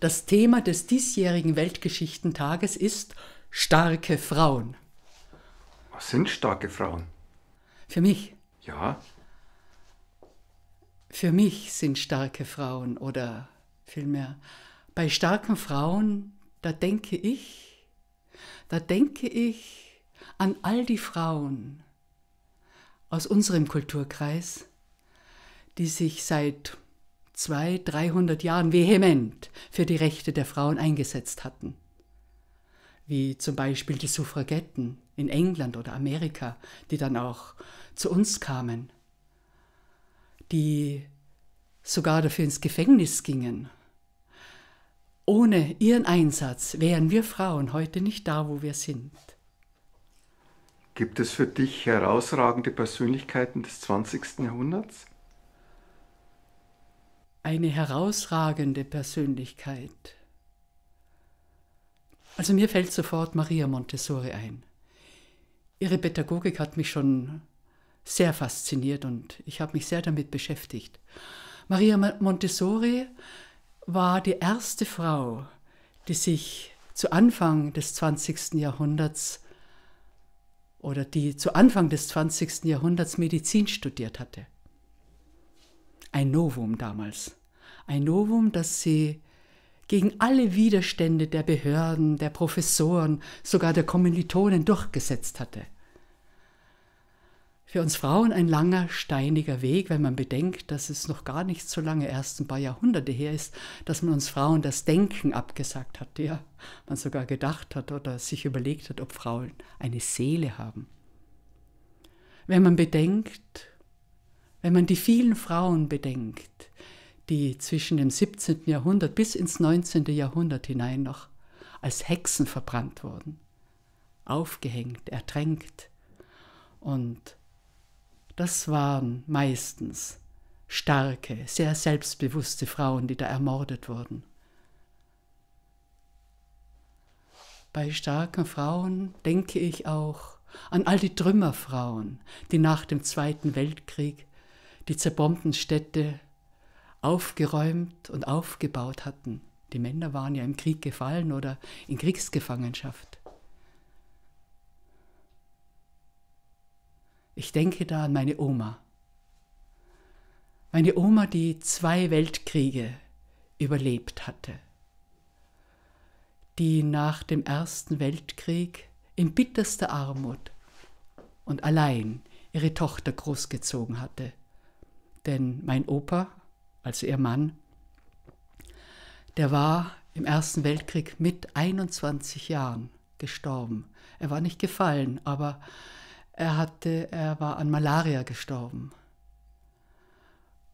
Das Thema des diesjährigen Weltgeschichtentages ist starke Frauen. Was sind starke Frauen? Für mich. Ja. Für mich sind starke Frauen oder vielmehr bei starken Frauen, da denke ich, da denke ich an all die Frauen aus unserem Kulturkreis, die sich seit zwei, dreihundert Jahren vehement für die Rechte der Frauen eingesetzt hatten. Wie zum Beispiel die Suffragetten in England oder Amerika, die dann auch zu uns kamen, die sogar dafür ins Gefängnis gingen. Ohne ihren Einsatz wären wir Frauen heute nicht da, wo wir sind. Gibt es für dich herausragende Persönlichkeiten des 20. Jahrhunderts? eine herausragende Persönlichkeit. Also mir fällt sofort Maria Montessori ein. Ihre Pädagogik hat mich schon sehr fasziniert und ich habe mich sehr damit beschäftigt. Maria Montessori war die erste Frau, die sich zu Anfang des 20. Jahrhunderts oder die zu Anfang des 20. Jahrhunderts Medizin studiert hatte. Ein Novum damals. Ein Novum, das sie gegen alle Widerstände der Behörden, der Professoren, sogar der Kommilitonen durchgesetzt hatte. Für uns Frauen ein langer, steiniger Weg, wenn man bedenkt, dass es noch gar nicht so lange, erst ein paar Jahrhunderte her ist, dass man uns Frauen das Denken abgesagt hat, ja, man sogar gedacht hat oder sich überlegt hat, ob Frauen eine Seele haben. Wenn man bedenkt, wenn man die vielen Frauen bedenkt, die zwischen dem 17. Jahrhundert bis ins 19. Jahrhundert hinein noch als Hexen verbrannt wurden, aufgehängt, ertränkt. Und das waren meistens starke, sehr selbstbewusste Frauen, die da ermordet wurden. Bei starken Frauen denke ich auch an all die Trümmerfrauen, die nach dem Zweiten Weltkrieg die zerbombten Städte aufgeräumt und aufgebaut hatten. Die Männer waren ja im Krieg gefallen oder in Kriegsgefangenschaft. Ich denke da an meine Oma. Meine Oma, die zwei Weltkriege überlebt hatte, die nach dem Ersten Weltkrieg in bitterster Armut und allein ihre Tochter großgezogen hatte. Denn mein Opa also ihr Mann, der war im Ersten Weltkrieg mit 21 Jahren gestorben. Er war nicht gefallen, aber er, hatte, er war an Malaria gestorben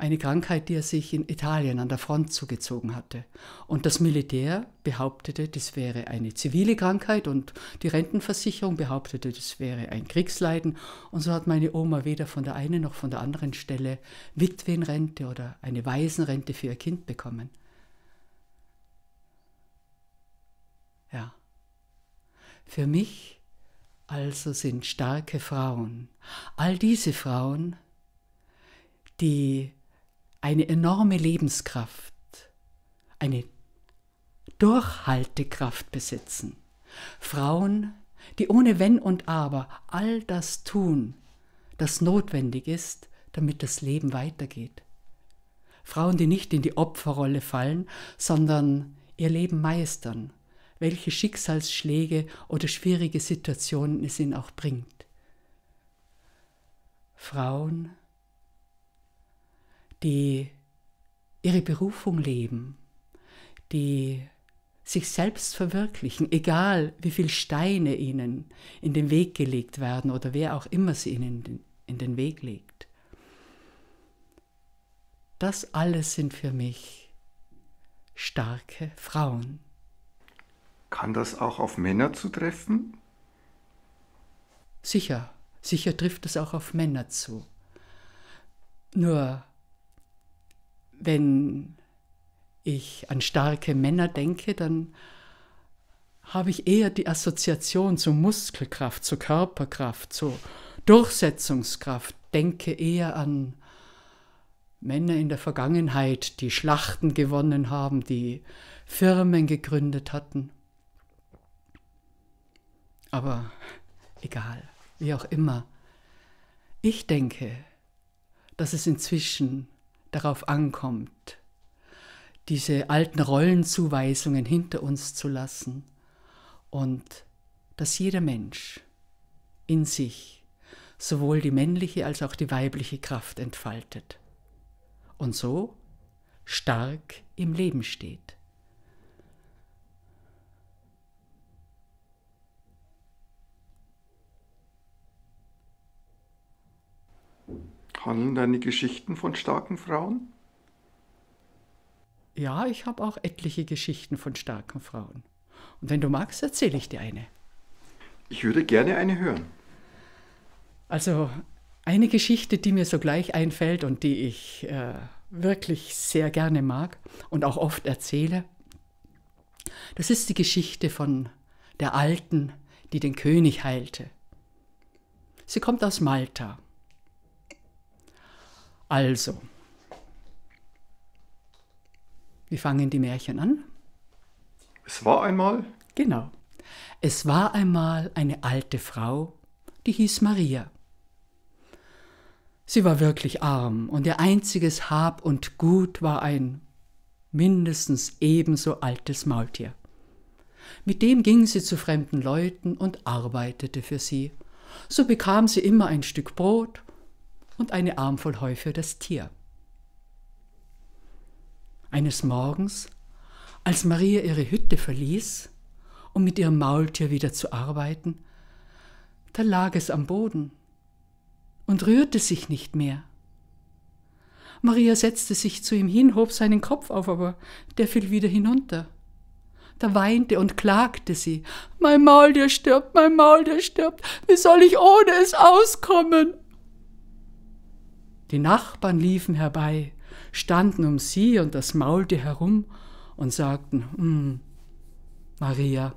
eine Krankheit, die er sich in Italien an der Front zugezogen hatte. Und das Militär behauptete, das wäre eine zivile Krankheit und die Rentenversicherung behauptete, das wäre ein Kriegsleiden. Und so hat meine Oma weder von der einen noch von der anderen Stelle Witwenrente oder eine Waisenrente für ihr Kind bekommen. Ja. Für mich also sind starke Frauen all diese Frauen, die eine enorme Lebenskraft, eine Durchhaltekraft besitzen. Frauen, die ohne Wenn und Aber all das tun, das notwendig ist, damit das Leben weitergeht. Frauen, die nicht in die Opferrolle fallen, sondern ihr Leben meistern, welche Schicksalsschläge oder schwierige Situationen es ihnen auch bringt. Frauen, die die ihre Berufung leben, die sich selbst verwirklichen, egal wie viele Steine ihnen in den Weg gelegt werden oder wer auch immer sie ihnen in den Weg legt. Das alles sind für mich starke Frauen. Kann das auch auf Männer zutreffen? Sicher, sicher trifft es auch auf Männer zu. Nur wenn ich an starke Männer denke, dann habe ich eher die Assoziation zu Muskelkraft, zu Körperkraft, zu Durchsetzungskraft, denke eher an Männer in der Vergangenheit, die Schlachten gewonnen haben, die Firmen gegründet hatten. Aber egal, wie auch immer. Ich denke, dass es inzwischen darauf ankommt, diese alten Rollenzuweisungen hinter uns zu lassen und dass jeder Mensch in sich sowohl die männliche als auch die weibliche Kraft entfaltet und so stark im Leben steht. Handeln deine Geschichten von starken Frauen? Ja, ich habe auch etliche Geschichten von starken Frauen. Und wenn du magst, erzähle ich dir eine. Ich würde gerne eine hören. Also eine Geschichte, die mir sogleich einfällt und die ich äh, wirklich sehr gerne mag und auch oft erzähle, das ist die Geschichte von der Alten, die den König heilte. Sie kommt aus Malta. Also, wie fangen die Märchen an? Es war einmal. Genau. Es war einmal eine alte Frau, die hieß Maria. Sie war wirklich arm und ihr einziges Hab und Gut war ein mindestens ebenso altes Maultier. Mit dem ging sie zu fremden Leuten und arbeitete für sie. So bekam sie immer ein Stück Brot und eine Armvoll Heu für das Tier. Eines Morgens, als Maria ihre Hütte verließ, um mit ihrem Maultier wieder zu arbeiten, da lag es am Boden und rührte sich nicht mehr. Maria setzte sich zu ihm hin, hob seinen Kopf auf, aber der fiel wieder hinunter. Da weinte und klagte sie. Mein Maultier stirbt, mein Maultier stirbt. Wie soll ich ohne es auskommen? Die Nachbarn liefen herbei, standen um sie und das Maulte herum und sagten, hm, Maria,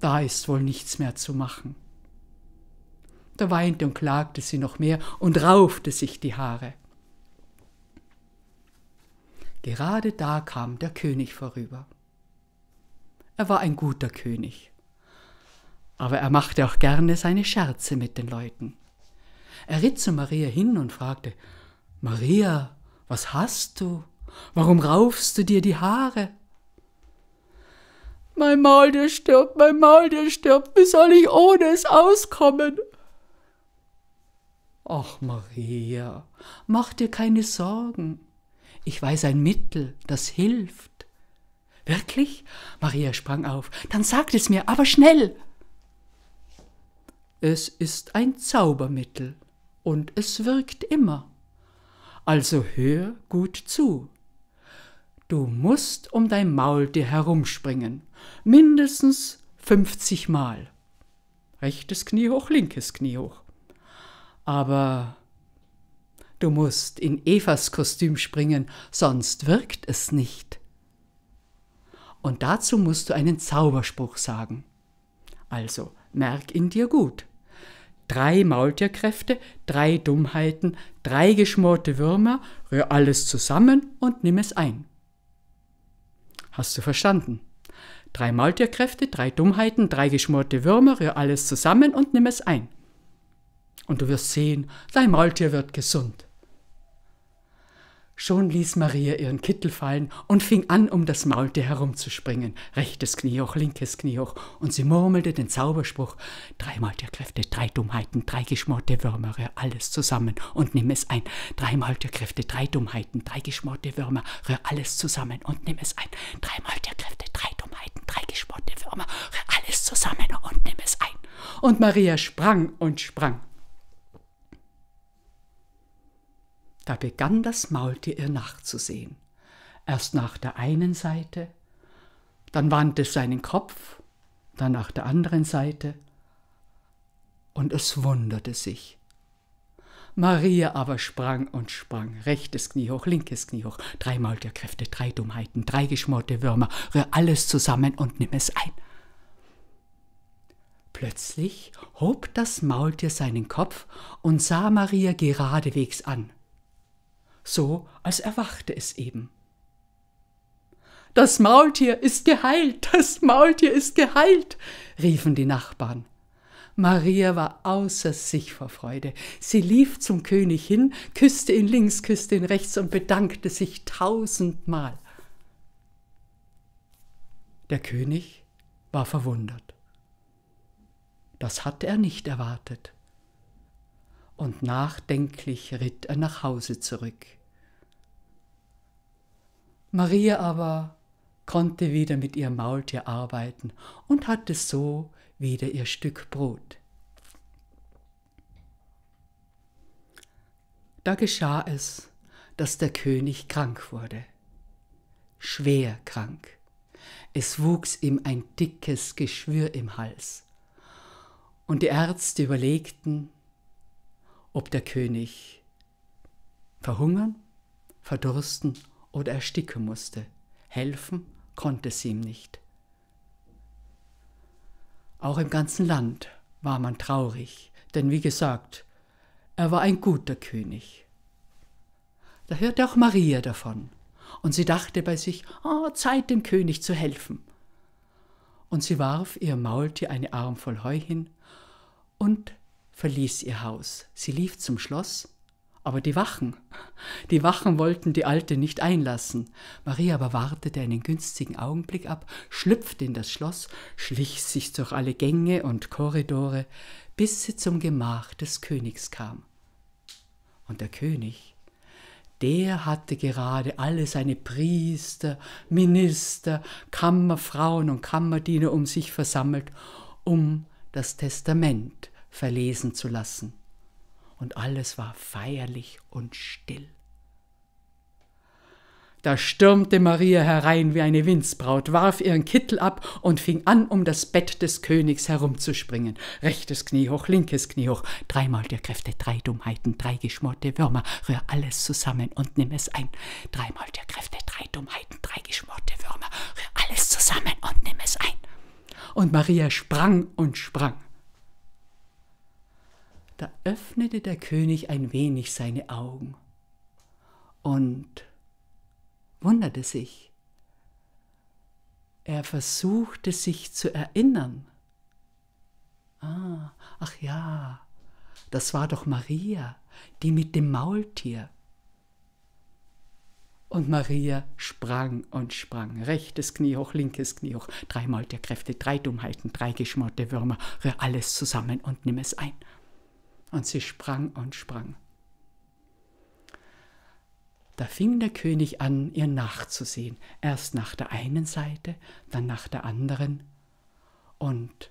da ist wohl nichts mehr zu machen. Da weinte und klagte sie noch mehr und raufte sich die Haare. Gerade da kam der König vorüber. Er war ein guter König, aber er machte auch gerne seine Scherze mit den Leuten. Er ritt zu Maria hin und fragte, Maria, was hast du? Warum raufst du dir die Haare? Mein Maul, der stirbt, mein Maul, der stirbt, wie soll ich ohne es auskommen? Ach, Maria, mach dir keine Sorgen. Ich weiß ein Mittel, das hilft. Wirklich? Maria sprang auf. Dann sagt es mir, aber schnell. Es ist ein Zaubermittel, und es wirkt immer. Also hör gut zu. Du musst um dein Maultier herumspringen, mindestens 50 Mal. Rechtes Knie hoch, linkes Knie hoch. Aber du musst in Evas Kostüm springen, sonst wirkt es nicht. Und dazu musst du einen Zauberspruch sagen. Also merk ihn dir gut drei Maultierkräfte, drei Dummheiten, drei geschmorte Würmer, rühr alles zusammen und nimm es ein. Hast du verstanden? Drei Maultierkräfte, drei Dummheiten, drei geschmorte Würmer, rühr alles zusammen und nimm es ein. Und du wirst sehen, dein Maultier wird gesund. Schon ließ Maria ihren Kittel fallen und fing an, um das Maulte herumzuspringen. Rechtes Kniehoch, linkes Kniehoch. Und sie murmelte den Zauberspruch. Dreimal der Kräfte, drei Dummheiten, drei geschmorte Würmer, rühr alles zusammen und nimm es ein. Dreimal der Kräfte, drei Dummheiten, drei geschmorte Würmer, rühr alles zusammen und nimm es ein. Dreimal der Kräfte, drei Dummheiten, drei geschmorte Würmer, rühr alles zusammen und nimm es ein. Und Maria sprang und sprang da begann das Maultier ihr nachzusehen. Erst nach der einen Seite, dann wandte es seinen Kopf, dann nach der anderen Seite, und es wunderte sich. Maria aber sprang und sprang, rechtes Knie hoch, linkes Knie hoch, drei Maultierkräfte, drei Dummheiten, drei geschmorte Würmer, rühr alles zusammen und nimm es ein. Plötzlich hob das Maultier seinen Kopf und sah Maria geradewegs an so als erwachte es eben. Das Maultier ist geheilt, das Maultier ist geheilt, riefen die Nachbarn. Maria war außer sich vor Freude. Sie lief zum König hin, küsste ihn links, küsste ihn rechts und bedankte sich tausendmal. Der König war verwundert. Das hatte er nicht erwartet. Und nachdenklich ritt er nach Hause zurück. Maria aber konnte wieder mit ihrem Maultier arbeiten und hatte so wieder ihr Stück Brot. Da geschah es, dass der König krank wurde, schwer krank. Es wuchs ihm ein dickes Geschwür im Hals, und die Ärzte überlegten, ob der König verhungern, verdursten oder ersticken musste. Helfen konnte sie ihm nicht. Auch im ganzen Land war man traurig, denn wie gesagt, er war ein guter König. Da hörte auch Maria davon, und sie dachte bei sich, oh, Zeit dem König zu helfen. Und sie warf ihrem Maultier eine Armvoll Heu hin und verließ ihr Haus. Sie lief zum Schloss aber die Wachen, die Wachen wollten die Alte nicht einlassen. Maria aber wartete einen günstigen Augenblick ab, schlüpfte in das Schloss, schlich sich durch alle Gänge und Korridore, bis sie zum Gemach des Königs kam. Und der König, der hatte gerade alle seine Priester, Minister, Kammerfrauen und Kammerdiener um sich versammelt, um das Testament verlesen zu lassen und alles war feierlich und still. Da stürmte Maria herein wie eine Windsbraut, warf ihren Kittel ab und fing an, um das Bett des Königs herumzuspringen. Rechtes Knie hoch, linkes Knie hoch, dreimal der Kräfte, drei Dummheiten, drei geschmorte Würmer, rühr alles zusammen und nimm es ein. Dreimal der Kräfte, drei Dummheiten, drei geschmorte Würmer, rühr alles zusammen und nimm es ein. Und Maria sprang und sprang. Da öffnete der König ein wenig seine Augen und wunderte sich. Er versuchte sich zu erinnern. Ah, ach ja, das war doch Maria, die mit dem Maultier. Und Maria sprang und sprang, rechtes Knie hoch, linkes Knie hoch, drei Maultierkräfte, drei Dummheiten, drei geschmorte Würmer, rühr alles zusammen und nimm es ein und sie sprang und sprang. Da fing der König an, ihr nachzusehen, erst nach der einen Seite, dann nach der anderen, und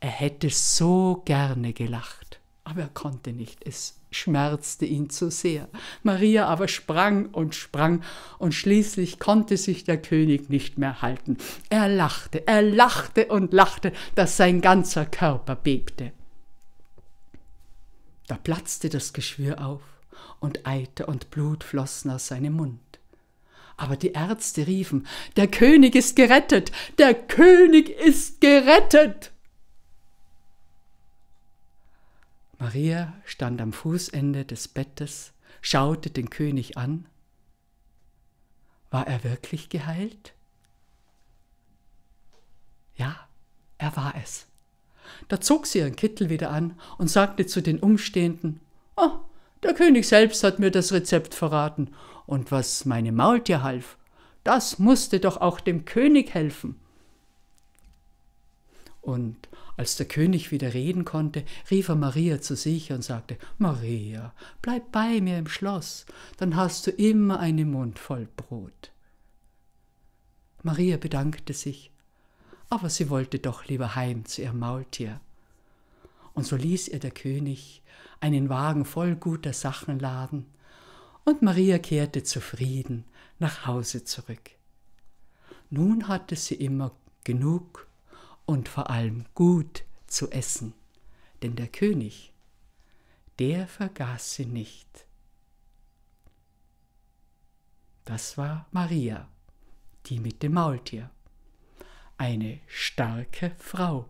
er hätte so gerne gelacht, aber er konnte nicht, es schmerzte ihn zu sehr. Maria aber sprang und sprang, und schließlich konnte sich der König nicht mehr halten. Er lachte, er lachte und lachte, dass sein ganzer Körper bebte. Da platzte das Geschwür auf, und Eiter und Blut flossen aus seinem Mund. Aber die Ärzte riefen, der König ist gerettet, der König ist gerettet. Maria stand am Fußende des Bettes, schaute den König an. War er wirklich geheilt? Ja, er war es. Da zog sie ihren Kittel wieder an und sagte zu den Umstehenden, Oh, der König selbst hat mir das Rezept verraten, und was meinem Maultier half, das musste doch auch dem König helfen. Und als der König wieder reden konnte, rief er Maria zu sich und sagte, Maria, bleib bei mir im Schloss, dann hast du immer einen Mund voll Brot. Maria bedankte sich aber sie wollte doch lieber heim zu ihrem Maultier. Und so ließ ihr der König einen Wagen voll guter Sachen laden, und Maria kehrte zufrieden nach Hause zurück. Nun hatte sie immer genug und vor allem gut zu essen, denn der König, der vergaß sie nicht. Das war Maria, die mit dem Maultier eine starke Frau.